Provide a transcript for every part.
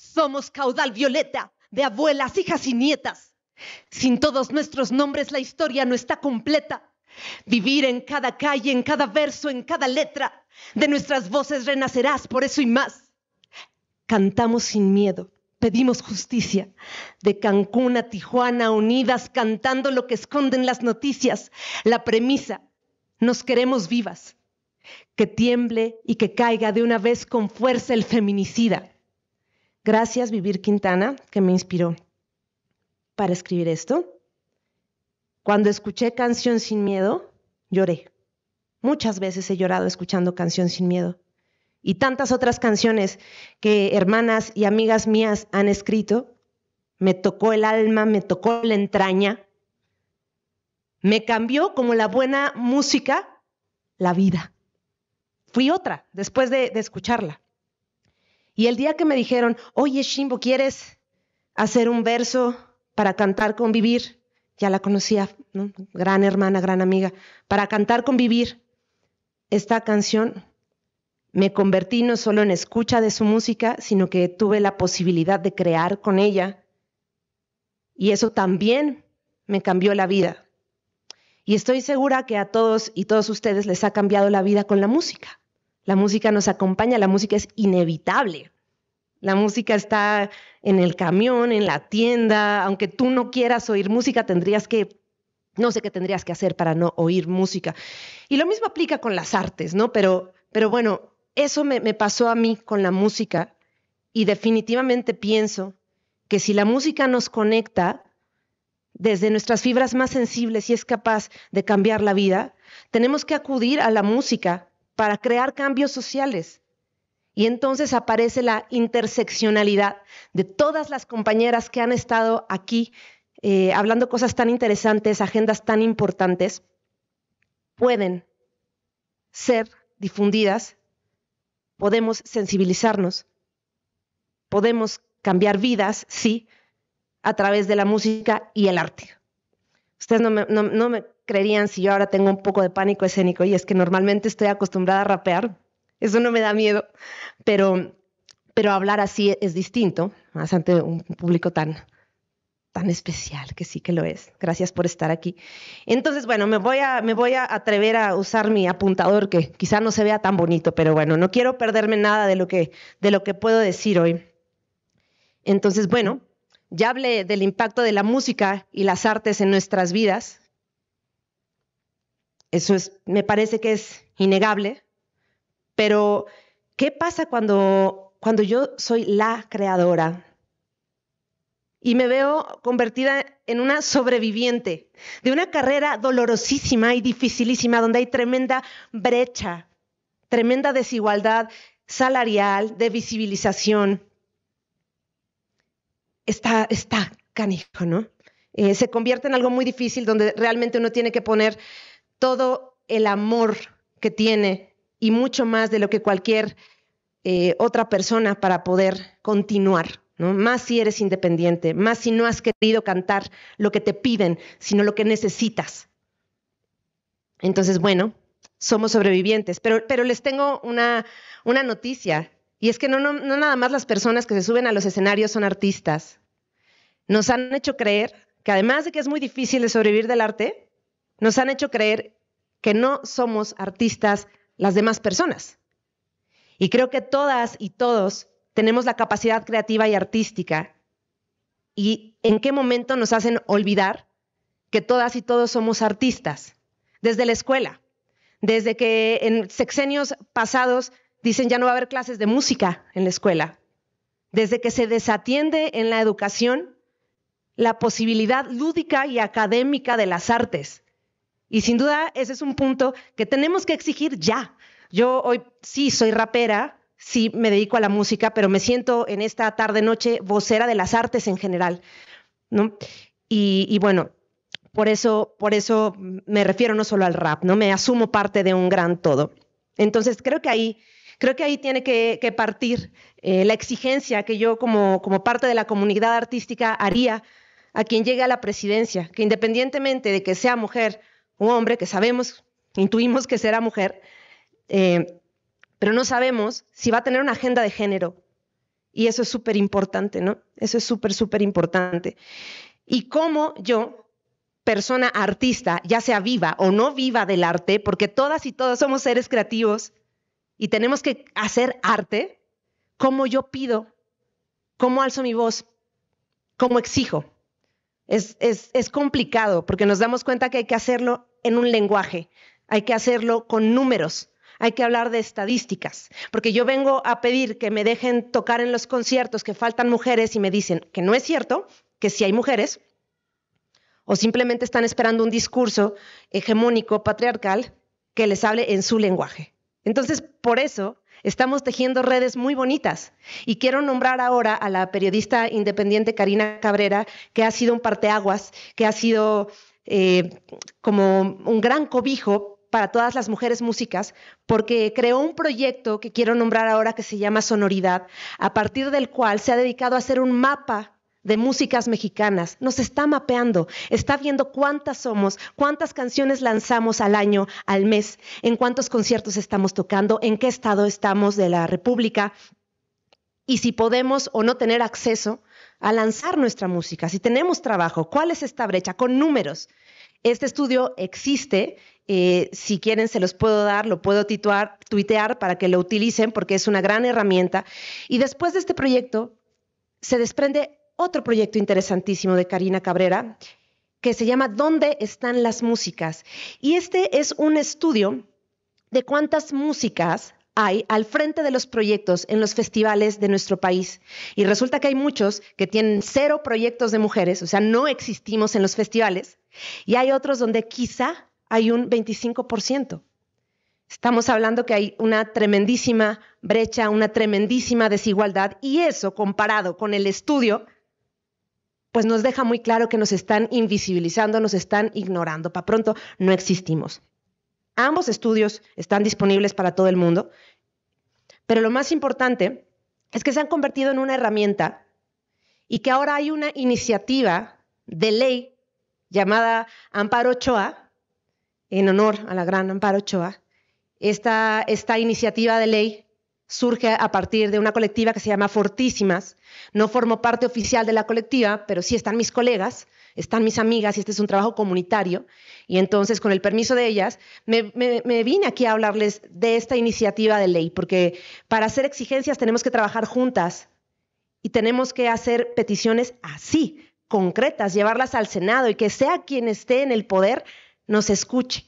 Somos caudal violeta de abuelas, hijas y nietas. Sin todos nuestros nombres la historia no está completa. Vivir en cada calle, en cada verso, en cada letra. De nuestras voces renacerás por eso y más. Cantamos sin miedo, pedimos justicia. De Cancún a Tijuana unidas cantando lo que esconden las noticias. La premisa, nos queremos vivas. Que tiemble y que caiga de una vez con fuerza el feminicida. Gracias Vivir Quintana, que me inspiró para escribir esto. Cuando escuché Canción sin Miedo, lloré. Muchas veces he llorado escuchando Canción sin Miedo. Y tantas otras canciones que hermanas y amigas mías han escrito, me tocó el alma, me tocó la entraña, me cambió como la buena música, la vida. Fui otra después de, escucharla. Y el día que me dijeron, oye Shimbo, ¿quieres hacer un verso para cantar convivir? Ya la conocía, gran hermana, gran amiga. Para cantar convivir, esta canción me convertí no solo en escucha de su música, sino que tuve la posibilidad de crear con ella. Y eso también me cambió la vida. Y estoy segura que a todos y todos ustedes les ha cambiado la vida con la música. La música nos acompaña, la música es inevitable. La música está en el camión, en la tienda, aunque tú no quieras oír música, tendrías que, no sé qué tendrías que hacer para no oír música. Y lo mismo aplica con las artes, ¿no? Pero, pero bueno, eso me, me pasó a mí con la música y definitivamente pienso que si la música nos conecta desde nuestras fibras más sensibles y es capaz de cambiar la vida, tenemos que acudir a la música para crear cambios sociales. Y entonces aparece la interseccionalidad de todas las compañeras que han estado aquí eh, hablando cosas tan interesantes, agendas tan importantes, pueden ser difundidas, podemos sensibilizarnos, podemos cambiar vidas, sí, a través de la música y el arte. Ustedes no me creerían si yo ahora tengo un poco de pánico escénico y es que normalmente estoy acostumbrada a rapear. Eso no me da miedo, pero, pero hablar así es distinto, más ante un público tan, tan especial, que sí que lo es. Gracias por estar aquí. Entonces, bueno, me voy a, me voy a atrever a usar mi apuntador, que quizá no se vea tan bonito, pero bueno, no quiero perderme nada de lo que, de lo que puedo decir hoy. Entonces, bueno, ya hablé del impacto de la música y las artes en nuestras vidas, eso es, me parece que es innegable. Pero, ¿qué pasa cuando, cuando yo soy la creadora? Y me veo convertida en una sobreviviente de una carrera dolorosísima y dificilísima, donde hay tremenda brecha, tremenda desigualdad salarial, de visibilización. Está, está canijo, ¿no? Eh, se convierte en algo muy difícil donde realmente uno tiene que poner todo el amor que tiene y mucho más de lo que cualquier eh, otra persona para poder continuar. ¿no? Más si eres independiente, más si no has querido cantar lo que te piden, sino lo que necesitas. Entonces, bueno, somos sobrevivientes, pero, pero les tengo una, noticia, y es que no, no, no nada más las personas que se suben a los escenarios son artistas. Nos han hecho creer que además de que es muy difícil de sobrevivir del arte, nos han hecho creer que no somos artistas las demás personas. Y creo que todas y todos tenemos la capacidad creativa y artística. ¿Y en qué momento nos hacen olvidar que todas y todos somos artistas? Desde la escuela, desde que en sexenios pasados dicen ya no va a haber clases de música en la escuela, desde que se desatiende en la educación la posibilidad lúdica y académica de las artes, y sin duda, ese es un punto que tenemos que exigir ya. Yo hoy sí soy rapera, sí me dedico a la música, pero me siento en esta tarde-noche vocera de las artes en general. ¿no? Y, bueno, por eso, por eso me refiero no solo al rap, ¿no? Me asumo parte de un gran todo. Entonces, creo que ahí, creo que ahí tiene que, partir eh, la exigencia que yo como, como parte de la comunidad artística haría a quien llegue a la presidencia, que independientemente de que sea mujer un hombre que sabemos, intuimos que será mujer, eh, pero no sabemos si va a tener una agenda de género. Y eso es súper importante, ¿no? Eso es súper, súper importante. Y cómo yo, persona artista, ya sea viva o no viva del arte, porque todas y todos somos seres creativos y tenemos que hacer arte, cómo yo pido, cómo alzo mi voz, cómo exijo. Es, es complicado porque nos damos cuenta que hay que hacerlo en un lenguaje, hay que hacerlo con números, hay que hablar de estadísticas, porque yo vengo a pedir que me dejen tocar en los conciertos que faltan mujeres y me dicen que no es cierto, que si hay mujeres, o simplemente están esperando un discurso hegemónico, patriarcal, que les hable en su lenguaje. Entonces, por eso estamos tejiendo redes muy bonitas. Y quiero nombrar ahora a la periodista independiente Karina Cabrera, que ha sido un parteaguas, que ha sido eh, como un gran cobijo para todas las mujeres músicas, porque creó un proyecto que quiero nombrar ahora que se llama Sonoridad, a partir del cual se ha dedicado a hacer un mapa de músicas mexicanas. Nos está mapeando, está viendo cuántas somos, cuántas canciones lanzamos al año, al mes, en cuántos conciertos estamos tocando, en qué estado estamos de la República y si podemos o no tener acceso a lanzar nuestra música, si tenemos trabajo, cuál es esta brecha con números. Este estudio existe, eh, si quieren se los puedo dar, lo puedo tituar, tuitear para que lo utilicen porque es una gran herramienta. Y después de este proyecto se desprende otro proyecto interesantísimo de Karina Cabrera que se llama ¿Dónde están las músicas? Y este es un estudio de cuántas músicas hay al frente de los proyectos en los festivales de nuestro país. Y resulta que hay muchos que tienen cero proyectos de mujeres, o sea, no existimos en los festivales, y hay otros donde quizá hay un 25%. Estamos hablando que hay una tremendísima brecha, una tremendísima desigualdad, y eso comparado con el estudio, pues nos deja muy claro que nos están invisibilizando, nos están ignorando. Para pronto, no existimos. Ambos estudios están disponibles para todo el mundo, pero lo más importante es que se han convertido en una herramienta y que ahora hay una iniciativa de ley llamada Amparo Ochoa, en honor a la gran Amparo Ochoa, esta, esta iniciativa de ley surge a partir de una colectiva que se llama Fortísimas. No formo parte oficial de la colectiva, pero sí están mis colegas, están mis amigas y este es un trabajo comunitario. Y entonces, con el permiso de ellas, me, vine aquí a hablarles de esta iniciativa de ley, porque para hacer exigencias tenemos que trabajar juntas y tenemos que hacer peticiones así, concretas, llevarlas al Senado y que sea quien esté en el poder nos escuche.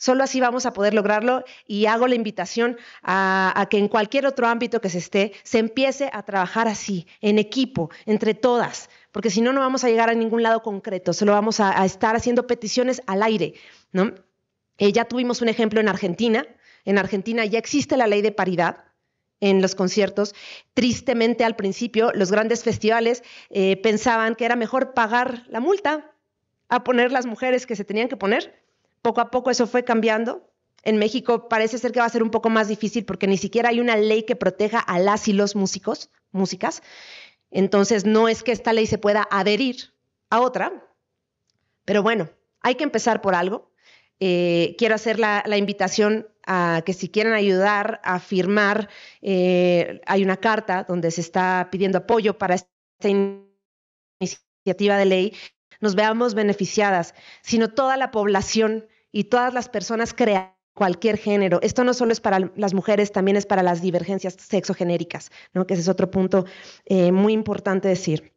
Solo así vamos a poder lograrlo y hago la invitación a, que en cualquier otro ámbito que se esté, se empiece a trabajar así, en equipo, entre todas, porque si no, no vamos a llegar a ningún lado concreto, solo vamos a, estar haciendo peticiones al aire, ¿no? Eh, ya tuvimos un ejemplo en Argentina, en Argentina ya existe la ley de paridad, en los conciertos. Tristemente al principio los grandes festivales eh, pensaban que era mejor pagar la multa a poner las mujeres que se tenían que poner poco a poco eso fue cambiando. En México parece ser que va a ser un poco más difícil porque ni siquiera hay una ley que proteja a las y los músicos, músicas. Entonces no es que esta ley se pueda adherir a otra, pero bueno, hay que empezar por algo. Eh, quiero hacer la, invitación a que si quieren ayudar a firmar, eh, hay una carta donde se está pidiendo apoyo para esta iniciativa de ley nos veamos beneficiadas, sino toda la población y todas las personas crean cualquier género. Esto no solo es para las mujeres, también es para las divergencias sexogenéricas, ¿no? que ese es otro punto eh, muy importante decir.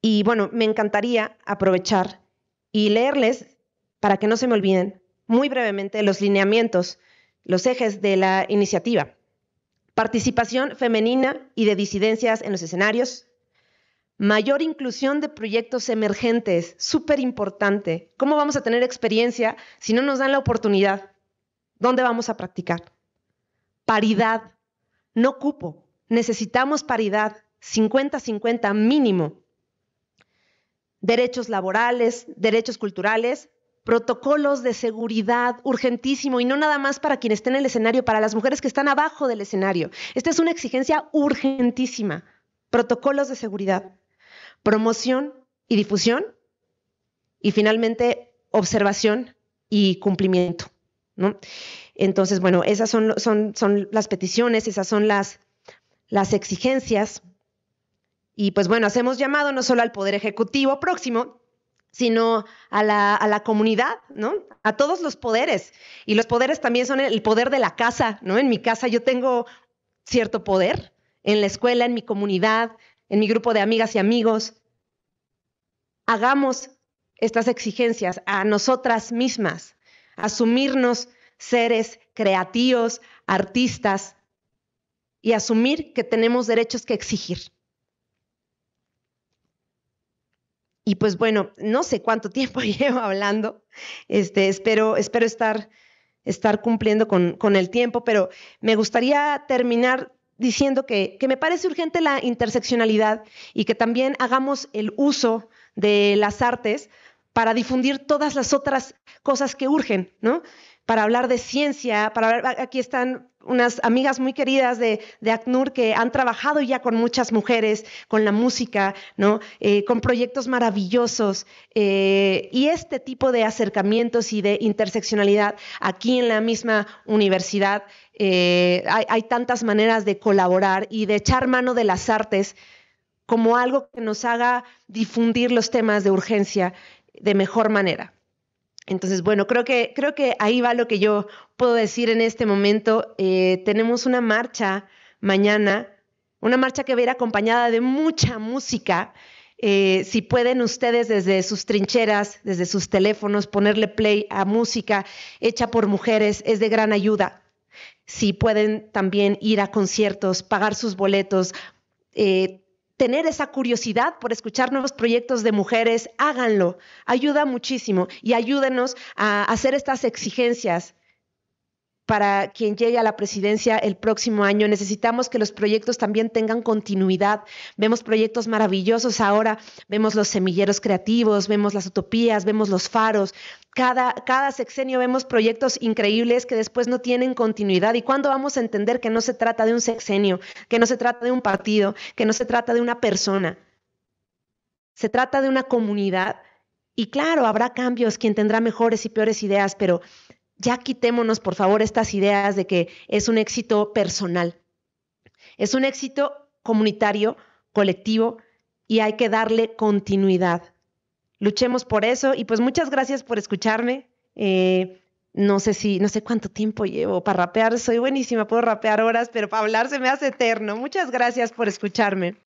Y bueno, me encantaría aprovechar y leerles, para que no se me olviden, muy brevemente los lineamientos, los ejes de la iniciativa. Participación femenina y de disidencias en los escenarios, mayor inclusión de proyectos emergentes, súper importante. ¿Cómo vamos a tener experiencia si no nos dan la oportunidad? ¿Dónde vamos a practicar? Paridad, no cupo, necesitamos paridad, 50-50 mínimo. Derechos laborales, derechos culturales, protocolos de seguridad urgentísimo y no nada más para quienes estén en el escenario, para las mujeres que están abajo del escenario. Esta es una exigencia urgentísima. Protocolos de seguridad promoción y difusión, y finalmente observación y cumplimiento. ¿no? Entonces, bueno, esas son, son, son las peticiones, esas son las, las exigencias. Y pues bueno, hacemos llamado no solo al Poder Ejecutivo próximo, sino a la, a la, comunidad, ¿no? A todos los poderes. Y los poderes también son el poder de la casa, ¿no? En mi casa yo tengo cierto poder, en la escuela, en mi comunidad, en mi grupo de amigas y amigos. Hagamos estas exigencias a nosotras mismas, asumirnos seres creativos, artistas, y asumir que tenemos derechos que exigir. Y pues bueno, no sé cuánto tiempo llevo hablando, este, espero, espero estar, cumpliendo con el tiempo, pero me gustaría terminar diciendo que, me parece urgente la interseccionalidad y que también hagamos el uso de las artes para difundir todas las otras cosas que urgen, ¿no? para hablar de ciencia, para hablar, aquí están unas amigas muy queridas de, ACNUR que han trabajado ya con muchas mujeres, con la música, eh, con proyectos maravillosos. Eh, y este tipo de acercamientos y de interseccionalidad aquí en la misma universidad, eh, hay tantas maneras de colaborar y de echar mano de las artes como algo que nos haga difundir los temas de urgencia de mejor manera. Entonces, bueno, creo que, creo que ahí va lo que yo puedo decir en este momento. Eh, tenemos una marcha mañana, una marcha que va a ir acompañada de mucha música. Eh, si pueden ustedes desde sus trincheras, desde sus teléfonos, ponerle play a música hecha por mujeres, es de gran ayuda. Si pueden también ir a conciertos, pagar sus boletos, eh, tener esa curiosidad por escuchar nuevos proyectos de mujeres, háganlo, ayuda muchísimo y ayúdenos a hacer estas exigencias para quien llegue a la presidencia el próximo año. Necesitamos que los proyectos también tengan continuidad. Vemos proyectos maravillosos ahora, vemos los semilleros creativos, vemos las utopías, vemos los faros. Cada, sexenio vemos proyectos increíbles que después no tienen continuidad. ¿Y cuándo vamos a entender que no se trata de un sexenio, que no se trata de un partido, que no se trata de una persona? Se trata de una comunidad y claro, habrá cambios, quien tendrá mejores y peores ideas, pero ya quitémonos, por favor, estas ideas de que es un éxito personal. Es un éxito comunitario, colectivo, y hay que darle continuidad. Luchemos por eso y pues muchas gracias por escucharme. Eh, no sé si, no sé cuánto tiempo llevo para rapear, soy buenísima, puedo rapear horas, pero para hablar se me hace eterno. Muchas gracias por escucharme.